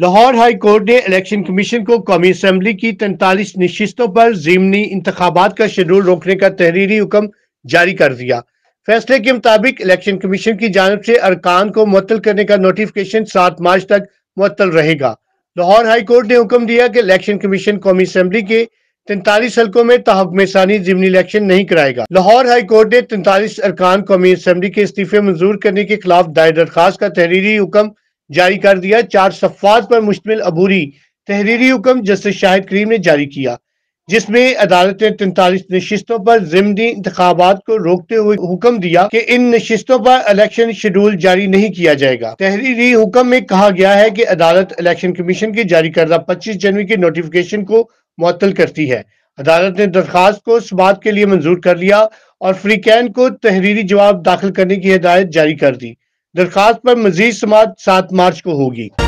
Lahore high court ने election commission को कौमी असम्बली की तैंतालीस नशस्तों पर जिमनी इंतबात का शेड्यूल रोकने का तहरीरी हुक्म जारी कर दिया फैसले के मुताबिक इलेक्शन कमीशन की जानब से अरकान को मुतल करने का नोटिफिकेशन सात मार्च तक मुतल रहेगा लाहौर हाई कोर्ट ने हुक्म दिया कि इलेक्शन कमीशन कौमी असम्बली के तैंतालीस हल्कों में तहकमे सानी जिमनी इलेक्शन नहीं कराएगा लाहौर हाई कोर्ट ने तैंतालीस अरकान कौमी असम्बली के इस्तीफे मंजूर करने के खिलाफ दायर दरखास्त का तहरीरी हुक्म जारी कर दिया चार सफात पर मुश्तमिल अबूरी तहरीरी हुक्म जस्टिस शाहिद करीम ने जारी किया जिसमें अदालत ने तैंतालीस नशस्तों पर जिमनी इंतबात को रोकते हुए हुक्म दिया कि इन नशस्तों पर इलेक्शन शेड्यूल जारी नहीं किया जाएगा तहरीरी हुक्म में कहा गया है कि अदालत इलेक्शन कमीशन के जारी करदा पच्चीस जनवरी के नोटिफिकेशन को मुअत्तल करती है अदालत ने दरखास्त को समात के लिए मंजूर कर लिया और फ्रीकैन को तहरीरी जवाब दाखिल करने की हिदायत जारी कर दी दरखास्त पर मजीद समाज सात मार्च को होगी